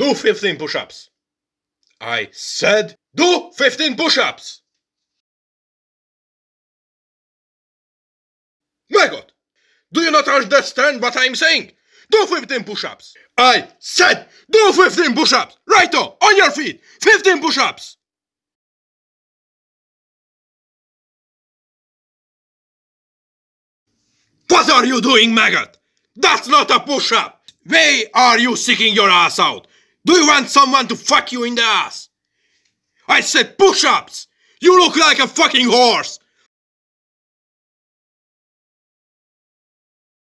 Do 15 push ups. I said, do 15 push ups. My God, do you not understand what I'm saying? Do 15 push ups. I said, do 15 push ups. Righto, on your feet. 15 push ups. What are you doing, maggot? That's not a push up! Why are you sticking your ass out? Do you want someone to fuck you in the ass? I said push-ups! You look like a fucking horse!